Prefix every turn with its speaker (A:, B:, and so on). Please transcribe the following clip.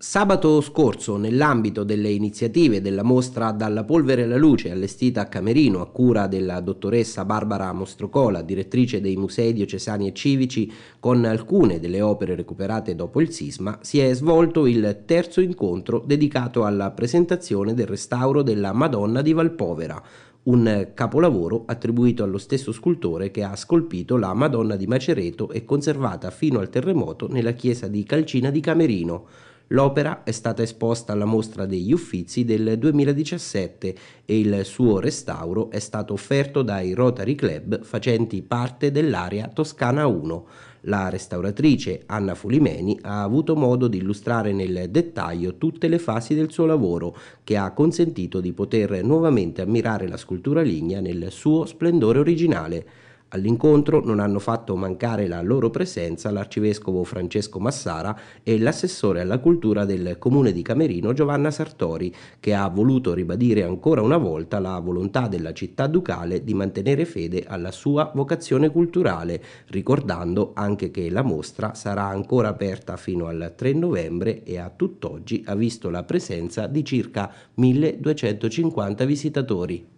A: Sabato scorso, nell'ambito delle iniziative della mostra Dalla polvere alla luce allestita a Camerino a cura della dottoressa Barbara Mostrocola, direttrice dei musei diocesani e civici, con alcune delle opere recuperate dopo il sisma, si è svolto il terzo incontro dedicato alla presentazione del restauro della Madonna di Valpovera, un capolavoro attribuito allo stesso scultore che ha scolpito la Madonna di Macereto e conservata fino al terremoto nella chiesa di Calcina di Camerino. L'opera è stata esposta alla mostra degli Uffizi del 2017 e il suo restauro è stato offerto dai Rotary Club facenti parte dell'area Toscana 1. La restauratrice Anna Fulimeni ha avuto modo di illustrare nel dettaglio tutte le fasi del suo lavoro che ha consentito di poter nuovamente ammirare la scultura lignea nel suo splendore originale. All'incontro non hanno fatto mancare la loro presenza l'arcivescovo Francesco Massara e l'assessore alla cultura del comune di Camerino Giovanna Sartori, che ha voluto ribadire ancora una volta la volontà della città ducale di mantenere fede alla sua vocazione culturale, ricordando anche che la mostra sarà ancora aperta fino al 3 novembre e a tutt'oggi ha visto la presenza di circa 1250 visitatori.